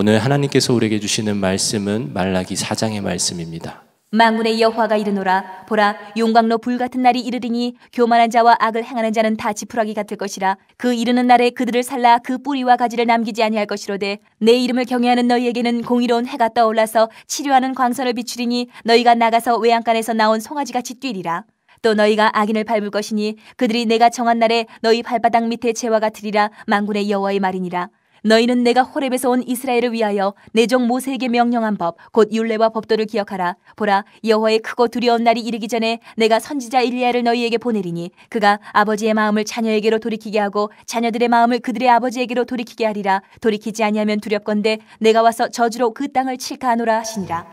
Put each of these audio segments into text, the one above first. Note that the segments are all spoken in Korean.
오늘 하나님께서 우리에게 주시는 말씀은 말라기 4장의 말씀입니다. 만군의 여호와가 이르노라 보라 용광로 불 같은 날이 이르리니 교만한 자와 악을 행하는 자는 다 지푸라기 같을 것이라 그 이르는 날에 그들을 살라 그 뿌리와 가지를 남기지 아니할 것이로되 내 이름을 경외하는 너희에게는 공의로운 해가 떠올라서 치료하는 광선을 비추리니 너희가 나가서 외양간에서 나온 송아지같이 뛰리라 또 너희가 악인을 밟을 것이니 그들이 내가 정한 날에 너희 발바닥 밑에 재와 같으리라 만군의 여호와의 말이니라 너희는 내가 호렙에서 온 이스라엘을 위하여 내 종 모세에게 명령한 법 곧 율례와 법도를 기억하라 보라 여호와의 크고 두려운 날이 이르기 전에 내가 선지자 일리야를 너희에게 보내리니 그가 아버지의 마음을 자녀에게로 돌이키게 하고 자녀들의 마음을 그들의 아버지에게로 돌이키게 하리라 돌이키지 아니하면 두렵건대 내가 와서 저주로 그 땅을 칠까하노라 하시니라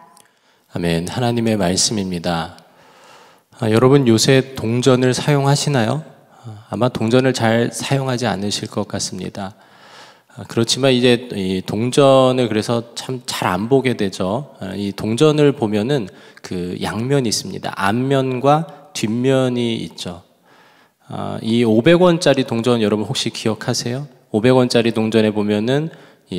아멘 하나님의 말씀입니다 아, 여러분 요새 동전을 사용하시나요? 아, 아마 동전을 잘 사용하지 않으실 것 같습니다. 아, 그렇지만 이제 이 동전을 그래서 참 잘 안 보게 되죠. 아, 이 동전을 보면은 그 양면이 있습니다. 앞면과 뒷면이 있죠. 아, 이 500원짜리 동전 여러분 혹시 기억하세요? 500원짜리 동전에 보면은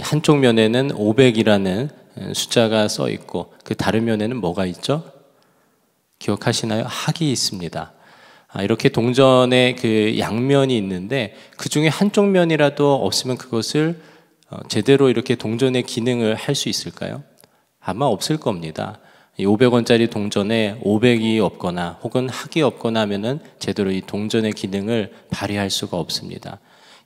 한쪽 면에는 500이라는 숫자가 써 있고 그 다른 면에는 뭐가 있죠? 기억하시나요? 학이 있습니다. 아, 이렇게 동전의 그 양면이 있는데 그 중에 한쪽 면이라도 없으면 그것을 어, 제대로 이렇게 동전의 기능을 할 수 있을까요? 아마 없을 겁니다. 500원짜리 동전에 500이 없거나 혹은 학이 없거나 하면은 제대로 이 동전의 기능을 발휘할 수가 없습니다.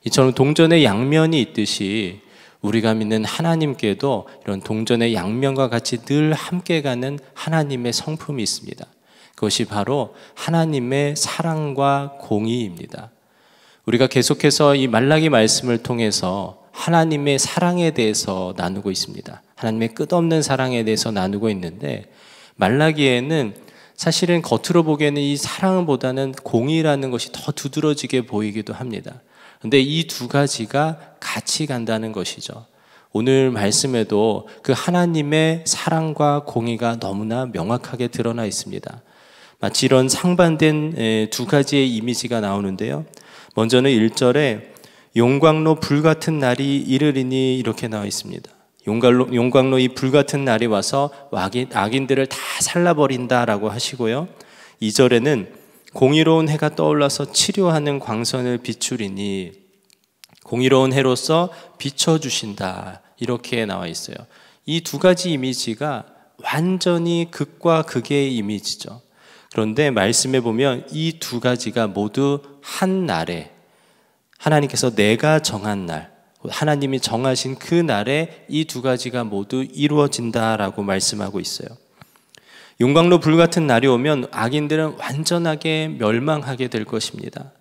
이처럼 동전의 양면이 있듯이 우리가 믿는 하나님께도 이런 동전의 양면과 같이 늘 함께 가는 하나님의 성품이 있습니다. 그것이 바로 하나님의 사랑과 공의입니다. 우리가 계속해서 이 말라기 말씀을 통해서 하나님의 사랑에 대해서 나누고 있습니다. 하나님의 끝없는 사랑에 대해서 나누고 있는데 말라기에는 사실은 겉으로 보기에는 이 사랑보다는 공의라는 것이 더 두드러지게 보이기도 합니다. 근데 이 두 가지가 같이 간다는 것이죠. 오늘 말씀에도 그 하나님의 사랑과 공의가 너무나 명확하게 드러나 있습니다. 마치 이런 상반된 두 가지의 이미지가 나오는데요. 먼저는 1절에 용광로 불같은 날이 이르리니 이렇게 나와 있습니다. 용광로, 용광로 이 불같은 날이 와서 악인, 악인들을 다 살라버린다라고 하시고요. 2절에는 공의로운 해가 떠올라서 치료하는 광선을 비추리니 공의로운 해로서 비춰주신다. 이렇게 나와 있어요. 이 두 가지 이미지가 완전히 극과 극의 이미지죠. 그런데 말씀해 보면 이 두 가지가 모두 한 날에 하나님께서 내가 정한 날, 하나님이 정하신 그 날에 이 두 가지가 모두 이루어진다라고 말씀하고 있어요. 용광로 불 같은 날이 오면 악인들은 완전하게 멸망하게 될 것입니다.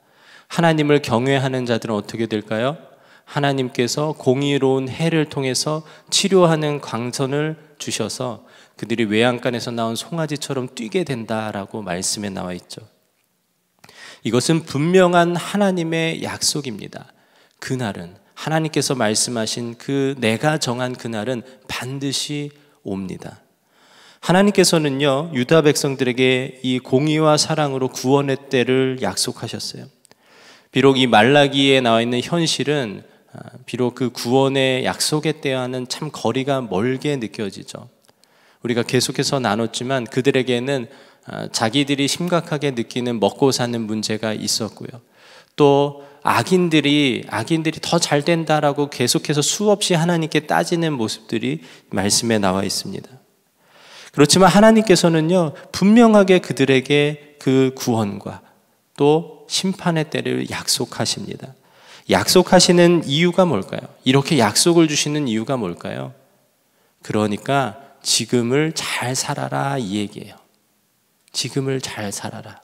하나님을 경외하는 자들은 어떻게 될까요? 하나님께서 공의로운 해를 통해서 치료하는 광선을 주셔서 그들이 외양간에서 나온 송아지처럼 뛰게 된다라고 말씀에 나와 있죠. 이것은 분명한 하나님의 약속입니다. 그날은 하나님께서 말씀하신 그 내가 정한 그날은 반드시 옵니다. 하나님께서는요, 유다 백성들에게 이 공의와 사랑으로 구원의 때를 약속하셨어요. 비록 이 말라기에 나와 있는 현실은 아, 비록 그 구원의 약속의때와는참 거리가 멀게 느껴지죠. 우리가 계속해서 나눴지만 그들에게는 아, 자기들이 심각하게 느끼는 먹고 사는 문제가 있었고요. 또 악인들이 악인들이 더 잘 된다라고 계속해서 수없이 하나님께 따지는 모습들이 말씀에 나와 있습니다. 그렇지만 하나님께서는요 분명하게 그들에게 그 구원과 또 심판의 때를 약속하십니다. 약속하시는 이유가 뭘까요? 이렇게 약속을 주시는 이유가 뭘까요? 그러니까 지금을 잘 살아라 이 얘기예요. 지금을 잘 살아라.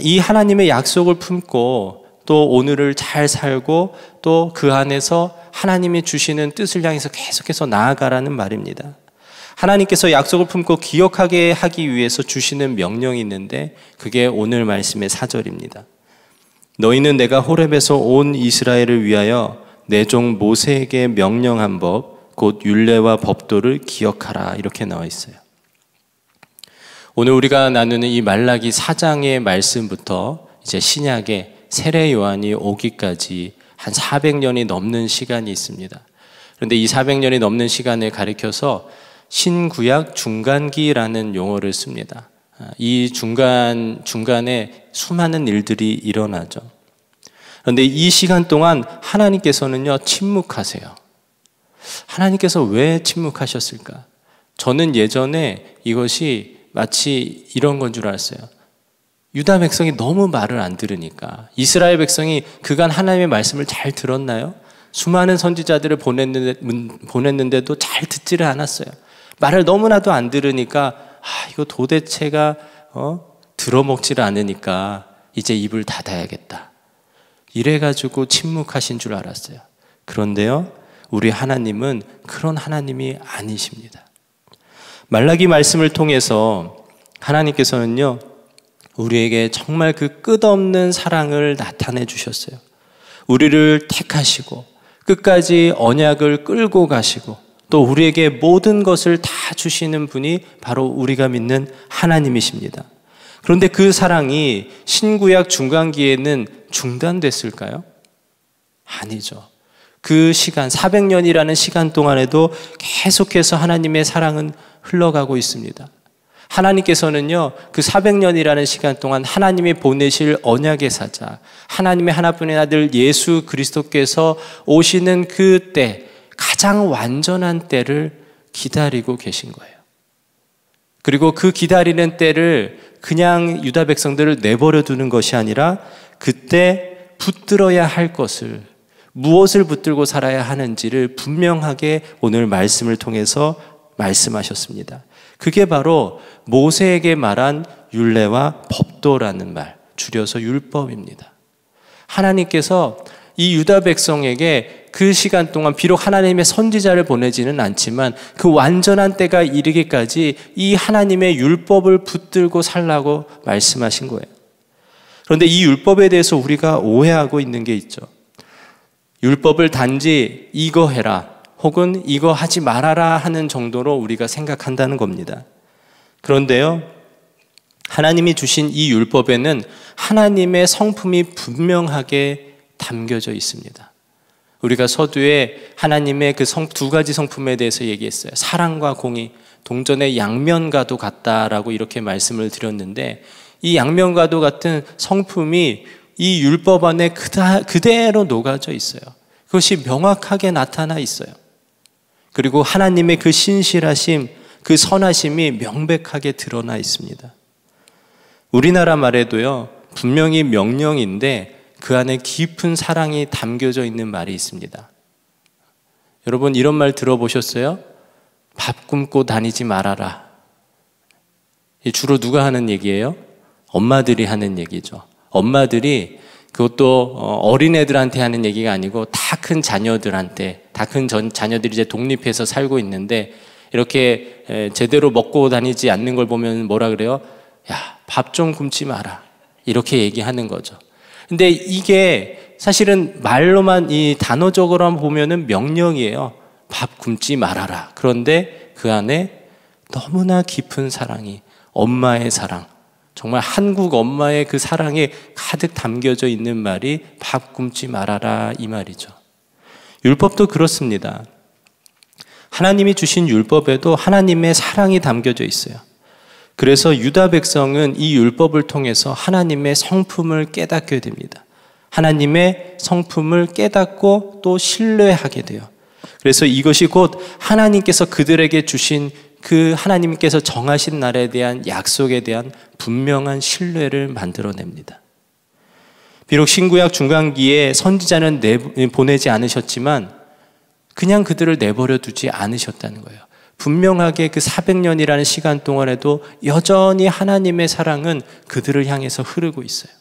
이 하나님의 약속을 품고 또 오늘을 잘 살고 또 그 안에서 하나님이 주시는 뜻을 향해서 계속해서 나아가라는 말입니다. 하나님께서 약속을 품고 기억하게 하기 위해서 주시는 명령이 있는데 그게 오늘 말씀의 사절입니다. 너희는 내가 호렙에서 온 이스라엘을 위하여 내 종 모세에게 명령한 법곧 윤례와 법도를 기억하라 이렇게 나와 있어요. 오늘 우리가 나누는 이 말라기 사장의 말씀부터 이제 신약의 세례 요한이 오기까지 한 400년이 넘는 시간이 있습니다. 그런데 이 400년이 넘는 시간을 가리켜서 신구약 중간기라는 용어를 씁니다. 이 중간 중간에 수많은 일들이 일어나죠. 그런데 이 시간 동안 하나님께서는요 침묵하세요. 하나님께서 왜 침묵하셨을까? 저는 예전에 이것이 마치 이런 건 줄 알았어요. 유다 백성이 너무 말을 안 들으니까 이스라엘 백성이 그간 하나님의 말씀을 잘 들었나요? 수많은 선지자들을 보냈는데, 보냈는데도 잘 듣지를 않았어요. 말을 너무나도 안 들으니까 아, 이거 도대체가 어? 들어먹지를 않으니까 이제 입을 닫아야겠다. 이래가지고 침묵하신 줄 알았어요. 그런데요, 우리 하나님은 그런 하나님이 아니십니다. 말라기 말씀을 통해서 하나님께서는요, 우리에게 정말 그 끝없는 사랑을 나타내 주셨어요. 우리를 택하시고, 끝까지 언약을 끌고 가시고, 또 우리에게 모든 것을 다 주시는 분이 바로 우리가 믿는 하나님이십니다. 그런데 그 사랑이 신구약 중간기에는 중단됐을까요? 아니죠. 그 시간, 400년이라는 시간 동안에도 계속해서 하나님의 사랑은 흘러가고 있습니다. 하나님께서는요, 그 400년이라는 시간 동안 하나님이 보내실 언약의 사자, 하나님의 하나뿐인 아들 예수 그리스도께서 오시는 그 때, 가장 완전한 때를 기다리고 계신 거예요. 그리고 그 기다리는 때를 그냥 유다 백성들을 내버려 두는 것이 아니라 그때 붙들어야 할 것을 무엇을 붙들고 살아야 하는지를 분명하게 오늘 말씀을 통해서 말씀하셨습니다. 그게 바로 모세에게 말한 율례와 법도라는 말, 줄여서 율법입니다. 하나님께서 이 유다 백성에게 그 시간 동안 비록 하나님의 선지자를 보내지는 않지만 그 완전한 때가 이르기까지 이 하나님의 율법을 붙들고 살라고 말씀하신 거예요. 그런데 이 율법에 대해서 우리가 오해하고 있는 게 있죠. 율법을 단지 이거 해라 혹은 이거 하지 말아라 하는 정도로 우리가 생각한다는 겁니다. 그런데요, 하나님이 주신 이 율법에는 하나님의 성품이 분명하게 담겨져 있습니다. 우리가 서두에 하나님의 그 두 가지 성품에 대해서 얘기했어요. 사랑과 공의, 동전의 양면과도 같다라고 이렇게 말씀을 드렸는데 이 양면과도 같은 성품이 이 율법 안에 그대로 녹아져 있어요. 그것이 명확하게 나타나 있어요. 그리고 하나님의 그 신실하심, 그 선하심이 명백하게 드러나 있습니다. 우리나라 말에도요, 분명히 명령인데 그 안에 깊은 사랑이 담겨져 있는 말이 있습니다. 여러분, 이런 말 들어보셨어요? 밥 굶고 다니지 말아라. 주로 누가 하는 얘기예요? 엄마들이 하는 얘기죠. 엄마들이 그것도 어, 어린애들한테 하는 얘기가 아니고 다 큰 자녀들한테 다 큰 자녀들이 이제 독립해서 살고 있는데 이렇게 제대로 먹고 다니지 않는 걸 보면 뭐라 그래요? 야, 밥 좀 굶지 마라. 이렇게 얘기하는 거죠. 근데 이게 사실은 말로만 이 단어적으로만 보면은 명령이에요. 밥 굶지 말아라. 그런데 그 안에 너무나 깊은 사랑이 엄마의 사랑, 정말 한국 엄마의 그 사랑에 가득 담겨져 있는 말이 밥 굶지 말아라 이 말이죠. 율법도 그렇습니다. 하나님이 주신 율법에도 하나님의 사랑이 담겨져 있어요. 그래서 유다 백성은 이 율법을 통해서 하나님의 성품을 깨닫게 됩니다. 하나님의 성품을 깨닫고 또 신뢰하게 돼요. 그래서 이것이 곧 하나님께서 그들에게 주신 그 하나님께서 정하신 날에 대한 약속에 대한 분명한 신뢰를 만들어냅니다. 비록 신구약 중간기에 선지자는 보내지 않으셨지만 그냥 그들을 내버려 두지 않으셨다는 거예요. 분명하게 그 400년이라는 시간 동안에도 여전히 하나님의 사랑은 그들을 향해서 흐르고 있어요.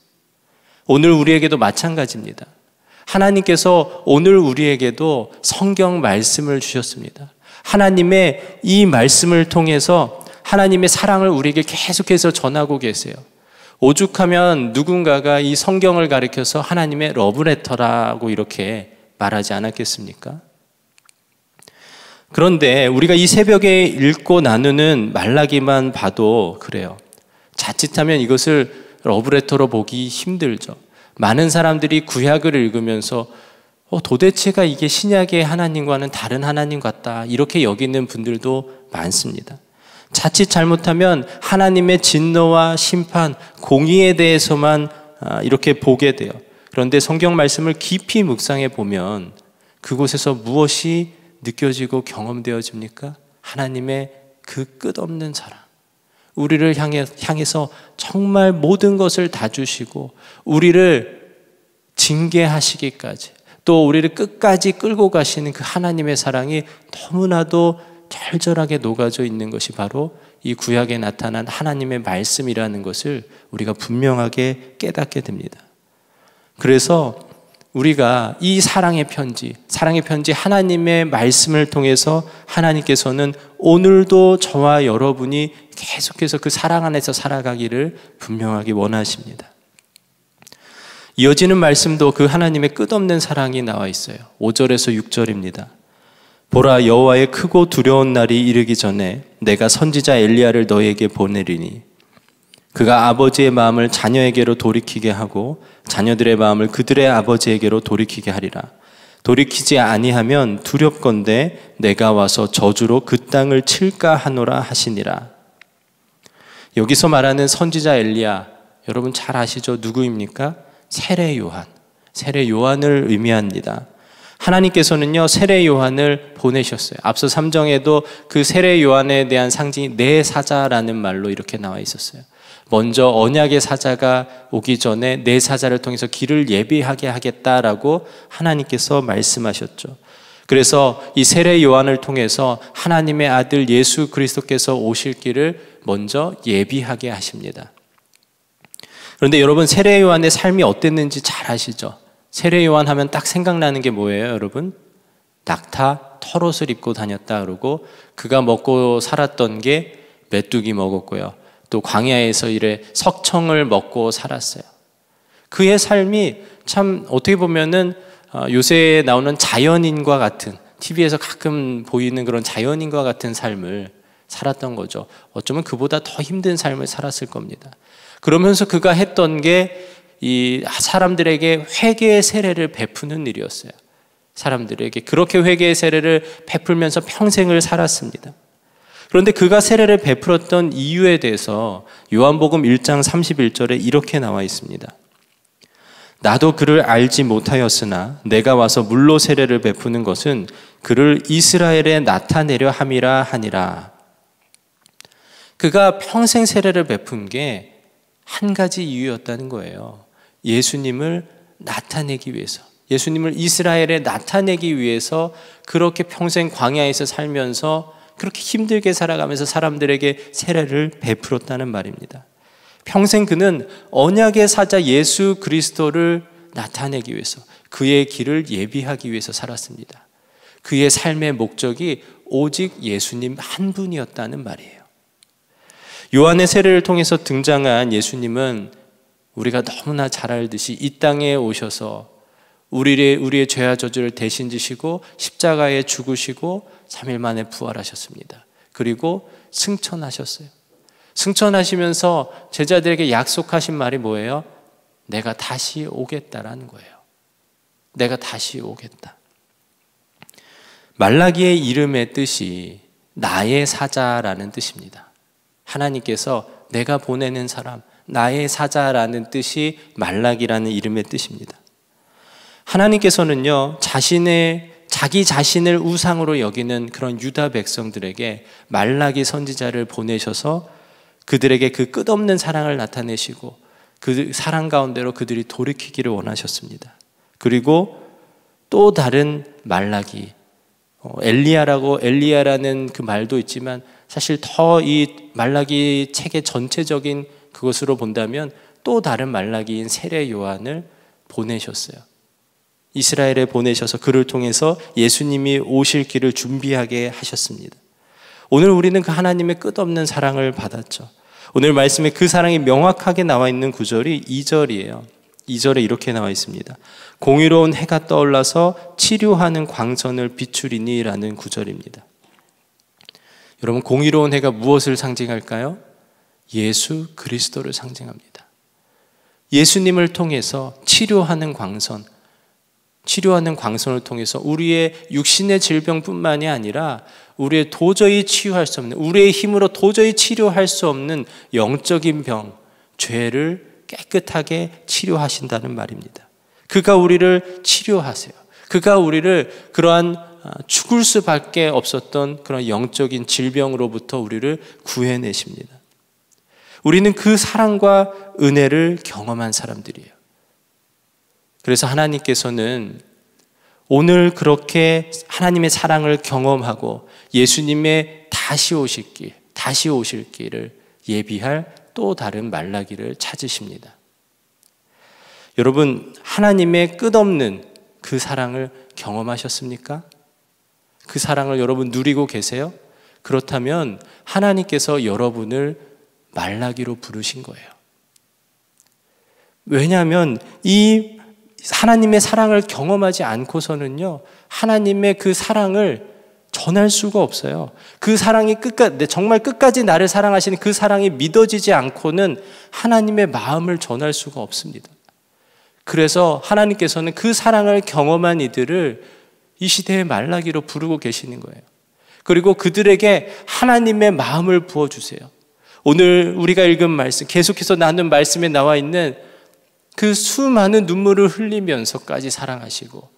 오늘 우리에게도 마찬가지입니다. 하나님께서 오늘 우리에게도 성경 말씀을 주셨습니다. 하나님의 이 말씀을 통해서 하나님의 사랑을 우리에게 계속해서 전하고 계세요. 오죽하면 누군가가 이 성경을 가리켜서 하나님의 러브레터라고 이렇게 말하지 않았겠습니까? 그런데 우리가 이 새벽에 읽고 나누는 말라기만 봐도 그래요. 자칫하면 이것을 러브레터로 보기 힘들죠. 많은 사람들이 구약을 읽으면서 어, 도대체가 이게 신약의 하나님과는 다른 하나님 같다. 이렇게 여기는 분들도 많습니다. 자칫 잘못하면 하나님의 진노와 심판, 공의에 대해서만 아, 이렇게 보게 돼요. 그런데 성경 말씀을 깊이 묵상해 보면 그곳에서 무엇이 느껴지고 경험되어집니까? 하나님의 그 끝없는 사랑. 우리를 향해, 향해서 정말 모든 것을 다 주시고, 우리를 징계하시기까지, 또 우리를 끝까지 끌고 가시는 그 하나님의 사랑이 너무나도 절절하게 녹아져 있는 것이 바로 이 구약에 나타난 하나님의 말씀이라는 것을 우리가 분명하게 깨닫게 됩니다. 그래서 우리가 이 사랑의 편지, 사랑의 편지 하나님의 말씀을 통해서 하나님께서는 오늘도 저와 여러분이 계속해서 그 사랑 안에서 살아가기를 분명하게 원하십니다. 이어지는 말씀도 그 하나님의 끝없는 사랑이 나와 있어요. 5절에서 6절입니다. 보라 여호와의 크고 두려운 날이 이르기 전에 내가 선지자 엘리야를 너에게 보내리니 그가 아버지의 마음을 자녀에게로 돌이키게 하고 자녀들의 마음을 그들의 아버지에게로 돌이키게 하리라. 돌이키지 아니하면 두렵건데 내가 와서 저주로 그 땅을 칠까 하노라 하시니라. 여기서 말하는 선지자 엘리야 여러분 잘 아시죠? 누구입니까? 세례 요한, 세례 요한을 의미합니다. 하나님께서는요, 세례 요한을 보내셨어요. 앞서 3정에도 그 세례 요한에 대한 상징이 내 사자라는 말로 이렇게 나와 있었어요. 먼저 언약의 사자가 오기 전에 내 사자를 통해서 길을 예비하게 하겠다라고 하나님께서 말씀하셨죠. 그래서 이 세례 요한을 통해서 하나님의 아들 예수 그리스도께서 오실 길을 먼저 예비하게 하십니다. 그런데 여러분 세례 요한의 삶이 어땠는지 잘 아시죠? 세례 요한 하면 딱 생각나는 게 뭐예요, 여러분? 낙타 털옷을 입고 다녔다 그러고 그가 먹고 살았던 게 메뚜기 먹었고요. 또 광야에서 이래 석청을 먹고 살았어요. 그의 삶이 참 어떻게 보면은 어, 요새 나오는 자연인과 같은 TV에서 가끔 보이는 그런 자연인과 같은 삶을 살았던 거죠. 어쩌면 그보다 더 힘든 삶을 살았을 겁니다. 그러면서 그가 했던 게 이 사람들에게 회개의 세례를 베푸는 일이었어요. 사람들에게 그렇게 회개의 세례를 베풀면서 평생을 살았습니다. 그런데 그가 세례를 베풀었던 이유에 대해서 요한복음 1장 31절에 이렇게 나와 있습니다. 나도 그를 알지 못하였으나 내가 와서 물로 세례를 베푸는 것은 그를 이스라엘에 나타내려 함이라 하니라. 그가 평생 세례를 베푼 게한 가지 이유였다는 거예요. 예수님을 나타내기 위해서. 예수님을 이스라엘에 나타내기 위해서 그렇게 평생 광야에서 살면서 그렇게 힘들게 살아가면서 사람들에게 세례를 베풀었다는 말입니다. 평생 그는 언약의 사자 예수 그리스도를 나타내기 위해서 그의 길을 예비하기 위해서 살았습니다. 그의 삶의 목적이 오직 예수님 한 분이었다는 말이에요. 요한의 세례를 통해서 등장한 예수님은 우리가 너무나 잘 알듯이 이 땅에 오셔서 우리의 우리의 죄와 저주를 대신 지시고 십자가에 죽으시고 3일 만에 부활하셨습니다. 그리고 승천하셨어요. 승천하시면서 제자들에게 약속하신 말이 뭐예요? 내가 다시 오겠다라는 거예요. 내가 다시 오겠다. 말라기의 이름의 뜻이 나의 사자라는 뜻입니다. 하나님께서 내가 보내는 사람, 나의 사자라는 뜻이 말락이라는 이름의 뜻입니다. 하나님께서는요, 자신의 자기 자신을 우상으로 여기는 그런 유다 백성들에게 말라기 선지자를 보내셔서 그들에게 그 끝없는 사랑을 나타내시고 그 사랑 가운데로 그들이 돌이키기를 원하셨습니다. 그리고 또 다른 말라기 어, 엘리야라고 엘리야라는 그 말도 있지만 사실 더 이 말라기 책의 전체적인 그것으로 본다면 또 다른 말라기인 세례 요한을 보내셨어요. 이스라엘에 보내셔서 그를 통해서 예수님이 오실 길을 준비하게 하셨습니다. 오늘 우리는 그 하나님의 끝없는 사랑을 받았죠. 오늘 말씀에 그 사랑이 명확하게 나와 있는 구절이 2절이에요. 2절에 이렇게 나와 있습니다. 공의로운 해가 떠올라서 치료하는 광선을 비추리니라는 구절입니다. 여러분 공의로운 해가 무엇을 상징할까요? 예수 그리스도를 상징합니다. 예수님을 통해서 치료하는 광선, 치료하는 광선을 통해서 우리의 육신의 질병뿐만이 아니라 우리의 도저히 치유할 수 없는, 우리의 힘으로 도저히 치료할 수 없는 영적인 병, 죄를 깨끗하게 치료하신다는 말입니다. 그가 우리를 치료하세요. 그가 우리를 그러한 아, 죽을 수밖에 없었던 그런 영적인 질병으로부터 우리를 구해내십니다. 우리는 그 사랑과 은혜를 경험한 사람들이에요. 그래서 하나님께서는 오늘 그렇게 하나님의 사랑을 경험하고 예수님의 다시 오실 길, 다시 오실 길을 예비할 또 다른 말라기를 찾으십니다. 여러분, 하나님의 끝없는 그 사랑을 경험하셨습니까? 그 사랑을 여러분 누리고 계세요? 그렇다면 하나님께서 여러분을 말라기로 부르신 거예요. 왜냐하면 이 하나님의 사랑을 경험하지 않고서는요, 하나님의 그 사랑을 전할 수가 없어요. 그 사랑이 끝까지, 네, 정말 끝까지 나를 사랑하시는 그 사랑이 믿어지지 않고는 하나님의 마음을 전할 수가 없습니다. 그래서 하나님께서는 그 사랑을 경험한 이들을 이 시대의 말라기로 부르고 계시는 거예요. 그리고 그들에게 하나님의 마음을 부어주세요. 오늘 우리가 읽은 말씀, 계속해서 나눈 말씀에 나와 있는 그 수많은 눈물을 흘리면서까지 사랑하시고,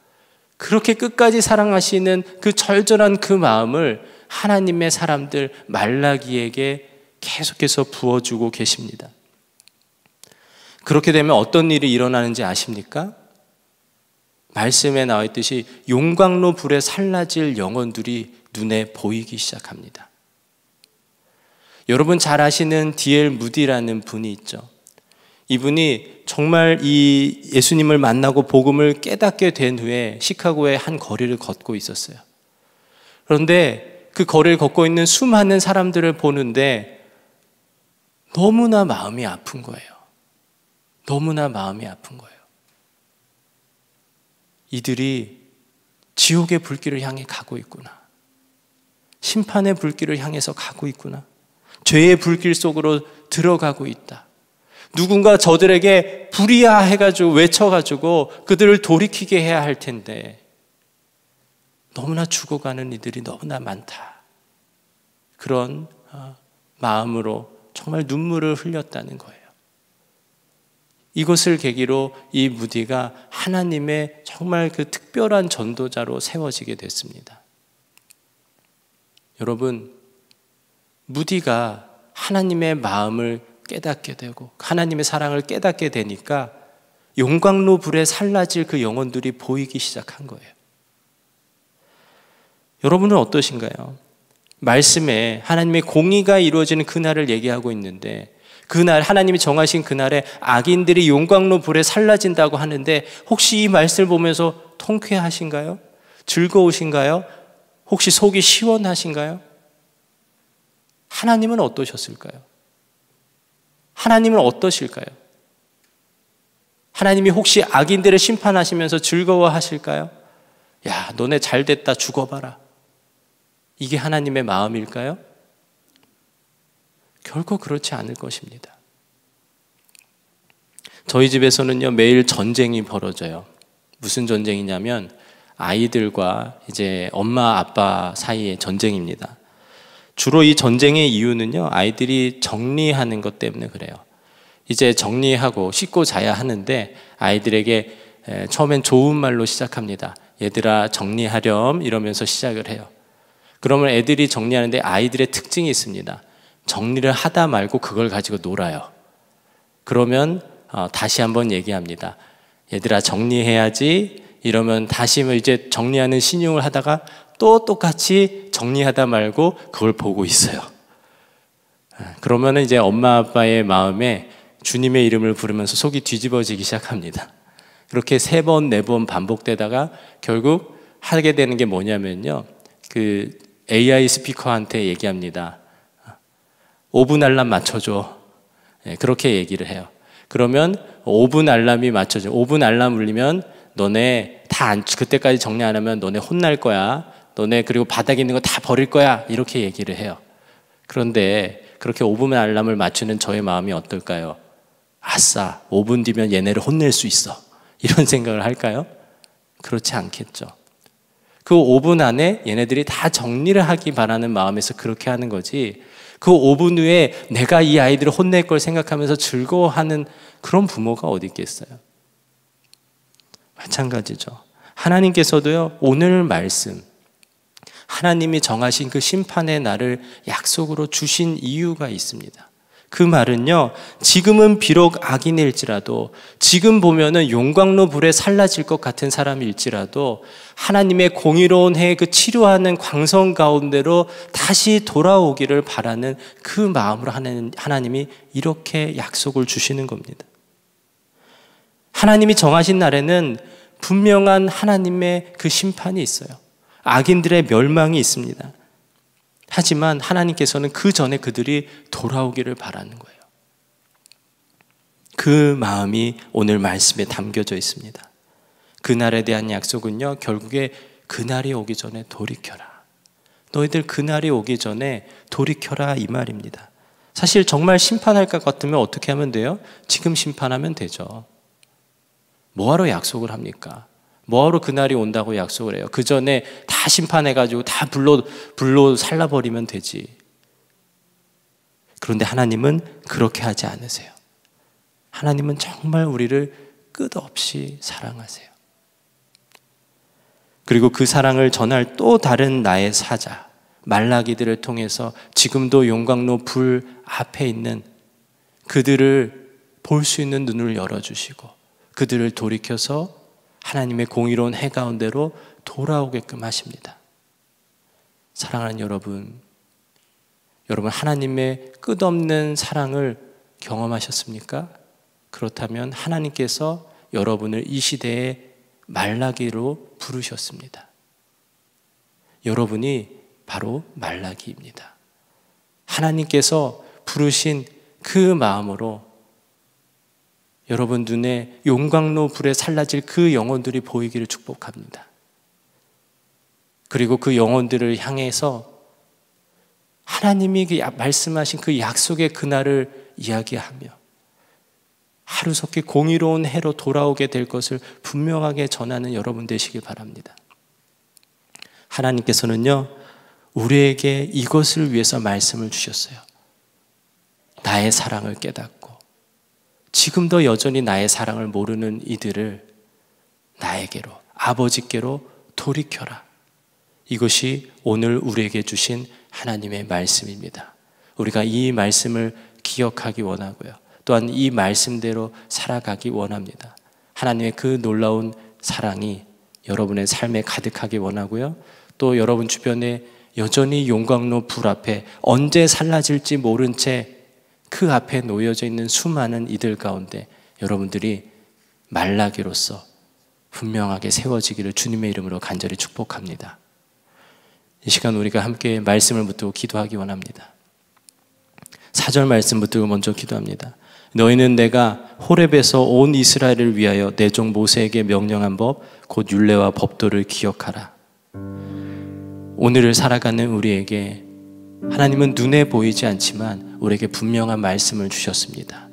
그렇게 끝까지 사랑하시는 그 절절한 그 마음을 하나님의 사람들 말라기에게 계속해서 부어주고 계십니다. 그렇게 되면 어떤 일이 일어나는지 아십니까? 말씀에 나와 있듯이 용광로 불에 살라질 영혼들이 눈에 보이기 시작합니다. 여러분 잘 아시는 디엘 무디라는 분이 있죠. 이분이 정말 이 예수님을 만나고 복음을 깨닫게 된 후에 시카고의 한 거리를 걷고 있었어요. 그런데 그 거리를 걷고 있는 수많은 사람들을 보는데 너무나 마음이 아픈 거예요. 너무나 마음이 아픈 거예요. 이들이 지옥의 불길을 향해 가고 있구나. 심판의 불길을 향해서 가고 있구나. 죄의 불길 속으로 들어가고 있다. 누군가 저들에게 불이야 해가지고 외쳐가지고 그들을 돌이키게 해야 할 텐데 너무나 죽어가는 이들이 너무나 많다. 그런 어, 마음으로 정말 눈물을 흘렸다는 거예요. 이곳을 계기로 이 무디가 하나님의 정말 그 특별한 전도자로 세워지게 됐습니다. 여러분, 무디가 하나님의 마음을 깨닫게 되고 하나님의 사랑을 깨닫게 되니까 용광로 불에 살라질 그 영혼들이 보이기 시작한 거예요. 여러분은 어떠신가요? 말씀에 하나님의 공의가 이루어지는 그날을 얘기하고 있는데 그날 하나님이 정하신 그날에 악인들이 용광로 불에 살라진다고 하는데 혹시 이 말씀을 보면서 통쾌하신가요? 즐거우신가요? 혹시 속이 시원하신가요? 하나님은 어떠셨을까요? 하나님은 어떠실까요? 하나님이 혹시 악인들을 심판하시면서 즐거워하실까요? 야, 너네 잘 됐다 죽어봐라. 이게 하나님의 마음일까요? 결코 그렇지 않을 것입니다. 저희 집에서는요, 매일 전쟁이 벌어져요. 무슨 전쟁이냐면, 아이들과 이제 엄마, 아빠 사이의 전쟁입니다. 주로 이 전쟁의 이유는요, 아이들이 정리하는 것 때문에 그래요. 이제 정리하고 씻고 자야 하는데, 아이들에게 처음엔 좋은 말로 시작합니다. 얘들아, 정리하렴, 이러면서 시작을 해요. 그러면 애들이 정리하는데 아이들의 특징이 있습니다. 정리를 하다 말고 그걸 가지고 놀아요. 그러면 어, 다시 한번 얘기합니다. 얘들아 정리해야지 이러면 다시 이제 정리하는 신용을 하다가 또 똑같이 정리하다 말고 그걸 보고 있어요. 예, 그러면 이제 엄마 아빠의 마음에 주님의 이름을 부르면서 속이 뒤집어지기 시작합니다. 그렇게 세 번, 네 번 반복되다가 결국 하게 되는 게 뭐냐면요. 그 AI 스피커한테 얘기합니다. 5분 알람 맞춰줘. 예, 그렇게 얘기를 해요. 그러면 5분 알람이 맞춰져. 5분 알람 울리면 너네 다 안, 그때까지 정리 안 하면 너네 혼날 거야. 너네 그리고 바닥에 있는 거 다 버릴 거야. 이렇게 얘기를 해요. 그런데 그렇게 5분 알람을 맞추는 저의 마음이 어떨까요? 아싸, 5분 뒤면 얘네를 혼낼 수 있어. 이런 생각을 할까요? 그렇지 않겠죠. 그 5분 안에 얘네들이 다 정리를 하기 바라는 마음에서 그렇게 하는 거지, 그 5분 후에 내가 이 아이들을 혼낼 걸 생각하면서 즐거워하는 그런 부모가 어디 있겠어요? 마찬가지죠. 하나님께서도요, 오늘 말씀, 하나님이 정하신 그 심판의 날을 약속으로 주신 이유가 있습니다. 그 말은요, 지금은 비록 악인일지라도, 지금 보면은 용광로 불에 살라질 것 같은 사람일지라도, 하나님의 공의로운 해의 그 치료하는 광선 가운데로 다시 돌아오기를 바라는 그 마음으로 하나님이 이렇게 약속을 주시는 겁니다. 하나님이 정하신 날에는 분명한 하나님의 그 심판이 있어요. 악인들의 멸망이 있습니다. 하지만 하나님께서는 그 전에 그들이 돌아오기를 바라는 거예요. 그 마음이 오늘 말씀에 담겨져 있습니다. 그날에 대한 약속은요, 결국에 그날이 오기 전에 돌이켜라. 너희들 그날이 오기 전에 돌이켜라 이 말입니다. 사실 정말 심판할 것 같으면 어떻게 하면 돼요? 지금 심판하면 되죠. 뭐하러 약속을 합니까? 뭐하러 그날이 온다고 약속을 해요? 그 전에 다 심판해가지고 다 불로, 불로 살라버리면 되지. 그런데 하나님은 그렇게 하지 않으세요. 하나님은 정말 우리를 끝없이 사랑하세요. 그리고 그 사랑을 전할 또 다른 나의 사자, 말라기들을 통해서 지금도 용광로 불 앞에 있는 그들을 볼 수 있는 눈을 열어주시고 그들을 돌이켜서 하나님의 공의로운 해 가운데로 돌아오게끔 하십니다. 사랑하는 여러분, 여러분 하나님의 끝없는 사랑을 경험하셨습니까? 그렇다면 하나님께서 여러분을 이 시대에 말라기로 부르셨습니다. 여러분이 바로 말라기입니다. 하나님께서 부르신 그 마음으로 여러분 눈에 용광로 불에 살라질 그 영혼들이 보이기를 축복합니다. 그리고 그 영혼들을 향해서 하나님이 그 말씀하신 그 약속의 그날을 이야기하며 하루속히 공의로운 해로 돌아오게 될 것을 분명하게 전하는 여러분 되시길 바랍니다. 하나님께서는요, 우리에게 이것을 위해서 말씀을 주셨어요. 나의 사랑을 깨닫고, 지금도 여전히 나의 사랑을 모르는 이들을 나에게로, 아버지께로 돌이켜라. 이것이 오늘 우리에게 주신 하나님의 말씀입니다. 우리가 이 말씀을 기억하기 원하고요. 또한 이 말씀대로 살아가기 원합니다. 하나님의 그 놀라운 사랑이 여러분의 삶에 가득하기 원하고요. 또 여러분 주변에 여전히 용광로 불 앞에 언제 살라질지 모른 채그 앞에 놓여져 있는 수많은 이들 가운데 여러분들이 말라기로서 분명하게 세워지기를 주님의 이름으로 간절히 축복합니다. 이 시간 우리가 함께 말씀을 붙들고 기도하기 원합니다. 사절 말씀 붙들고 먼저 기도합니다. 너희는 내가 호렙에서 온 이스라엘을 위하여 내 종 모세에게 명령한 법 곧 율례와 법도를 기억하라. 오늘을 살아가는 우리에게 하나님은 눈에 보이지 않지만 우리에게 분명한 말씀을 주셨습니다.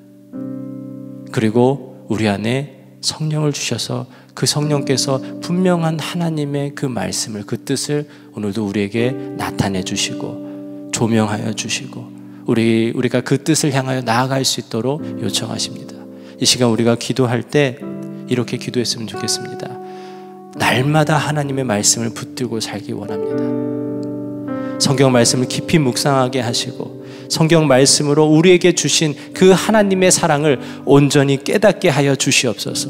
그리고 우리 안에 성령을 주셔서 그 성령께서 분명한 하나님의 그 말씀을 그 뜻을 오늘도 우리에게 나타내 주시고 조명하여 주시고 우리 우리가 그 뜻을 향하여 나아갈 수 있도록 요청하십니다. 이 시간 우리가 기도할 때 이렇게 기도했으면 좋겠습니다. 날마다 하나님의 말씀을 붙들고 살기 원합니다. 성경 말씀을 깊이 묵상하게 하시고 성경 말씀으로 우리에게 주신 그 하나님의 사랑을 온전히 깨닫게 하여 주시옵소서.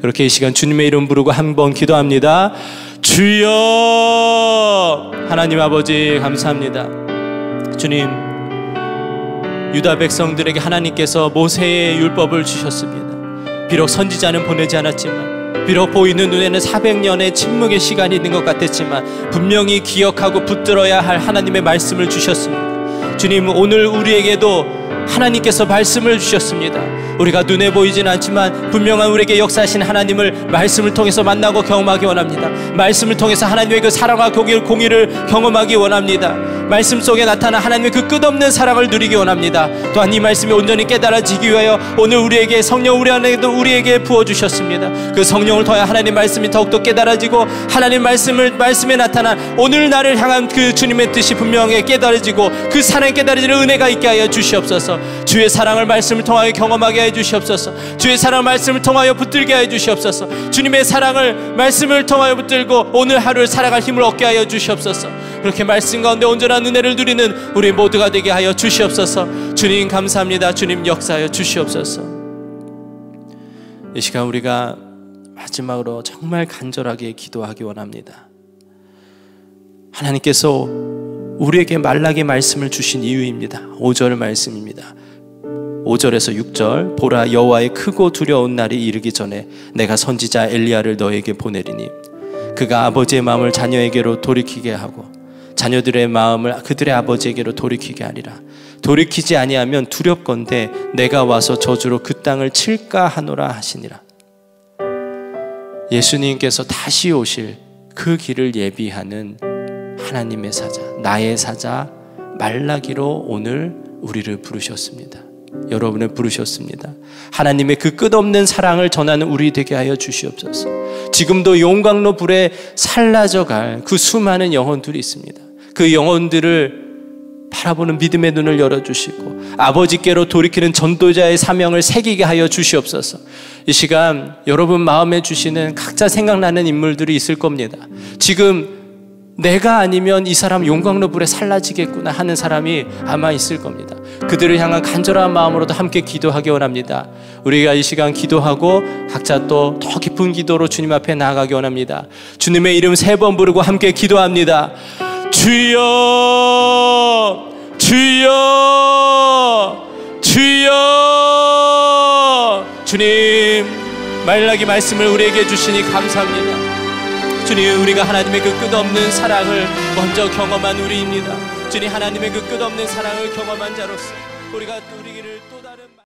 그렇게 이 시간 주님의 이름 부르고 한번 기도합니다. 주여! 하나님 아버지 감사합니다. 주님, 유다 백성들에게 하나님께서 모세의 율법을 주셨습니다. 비록 선지자는 보내지 않았지만 비록 보이는 눈에는 400년의 침묵의 시간이 있는 것 같았지만 분명히 기억하고 붙들어야 할 하나님의 말씀을 주셨습니다. 주님, 오늘 우리에게도 하나님께서 말씀을 주셨습니다. 우리가 눈에 보이진 않지만 분명한 우리에게 역사하신 하나님을 말씀을 통해서 만나고 경험하기 원합니다. 말씀을 통해서 하나님의 그 사랑과 공의를 경험하기 원합니다. 말씀 속에 나타나 하나님의 그 끝없는 사랑을 누리기 원합니다. 또한 이 말씀이 온전히 깨달아지기 위하여 오늘 우리에게 성령 우리 안에도 우리에게 부어 주셨습니다. 그 성령을 통해 하나님 말씀이 더욱더 깨달아지고 하나님 말씀을 말씀에 나타난 오늘 나를 향한 그 주님의 뜻이 분명히 깨달아지고 그 사랑 깨달아지는 은혜가 있게 하여 주시옵소서. 주의 사랑을 말씀을 통하여 경험하게 해 주시옵소서. 주의 사랑 말씀을 통하여 붙들게 해 주시옵소서. 주님의 사랑을 말씀을 통하여 붙들고 오늘 하루를 살아갈 힘을 얻게 하여 주시옵소서. 그렇게 말씀 가운데 온전한 은혜를 누리는 우리 모두가 되게 하여 주시옵소서. 주님 감사합니다. 주님 역사하여 주시옵소서. 이 시간 우리가 마지막으로 정말 간절하게 기도하기 원합니다. 하나님께서 우리에게 말라기 말씀을 주신 이유입니다. 5절 말씀입니다. 5절에서 6절 보라 여호와의 크고 두려운 날이 이르기 전에 내가 선지자 엘리야를 너에게 보내리니 그가 아버지의 마음을 자녀에게로 돌이키게 하고 자녀들의 마음을 그들의 아버지에게로 돌이키게 하리라 돌이키지 아니하면 두렵건대 내가 와서 저주로 그 땅을 칠까 하노라 하시니라 예수님께서 다시 오실 그 길을 예비하는 하나님의 사자, 나의 사자 말라기로 오늘 우리를 부르셨습니다. 여러분을 부르셨습니다. 하나님의 그 끝없는 사랑을 전하는 우리 되게 하여 주시옵소서. 지금도 용광로 불에 살라져갈 그 수많은 영혼들이 있습니다. 그 영혼들을 바라보는 믿음의 눈을 열어주시고 아버지께로 돌이키는 전도자의 사명을 새기게 하여 주시옵소서. 이 시간 여러분 마음에 주시는 각자 생각나는 인물들이 있을 겁니다. 지금 내가 아니면 이 사람 용광로불에 살라지겠구나 하는 사람이 아마 있을 겁니다. 그들을 향한 간절한 마음으로도 함께 기도하기 원합니다. 우리가 이 시간 기도하고 각자 또 더 깊은 기도로 주님 앞에 나아가기 원합니다. 주님의 이름 세 번 부르고 함께 기도합니다. 주여! 주여! 주여! 주님, 말라기 말씀을 우리에게 주시니 감사합니다. 주님 우리가 하나님의 그 끝없는 사랑을 먼저 경험한 우리입니다. 주님 하나님의 그 끝없는 사랑을 경험한 자로서 우리가 누리기를